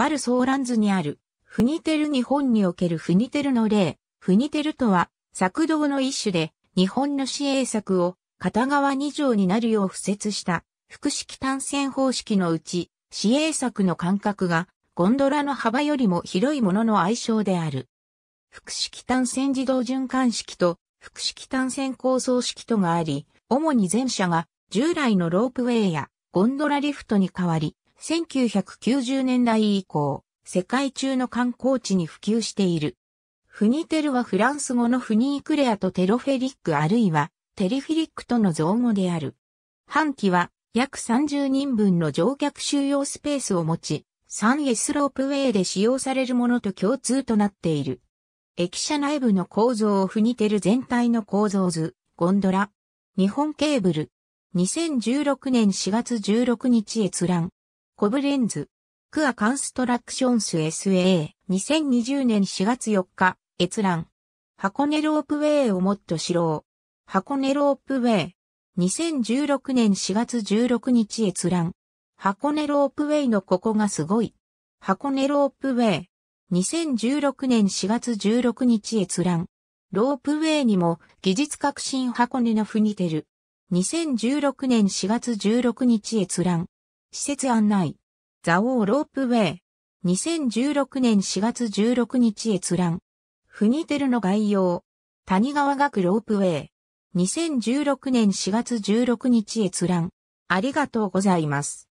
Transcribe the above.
バルソーランズにある、フニテル日本におけるフニテルの例、フニテルとは、作動の一種で、日本の市営策を片側2条になるよう付設した複式単線方式のうち、市営策の間隔がゴンドラの幅よりも広いものの愛称である。複式単線自動循環式と複式単線構想式とがあり、主に前者が従来のロープウェイやゴンドラリフトに代わり、1990年代以降、世界中の観光地に普及している。フニテルはフランス語のフニークレアとテロフェリックあるいはテリフィリックとの造語である。半期は約30人分の乗客収容スペースを持ち、3S ロープウェイで使用されるものと共通となっている。駅舎内部の構造をフニテル全体の構造図、ゴンドラ、日本ケーブル、2016年4月16日閲覧、コブレンズ。クアカンストラクションス SA。2020年4月4日、閲覧。箱根ロープウェイをもっと知ろう。箱根ロープウェイ。2016年4月16日閲覧。箱根ロープウェイのここがすごい。箱根ロープウェイ。2016年4月16日閲覧。ロープウェイにも技術革新箱根のフニテル。2016年4月16日閲覧。施設案内。ザオーロープウェイ。2016年4月16日閲覧。フニテルの概要。谷川学ロープウェイ。2016年4月16日閲覧。ありがとうございます。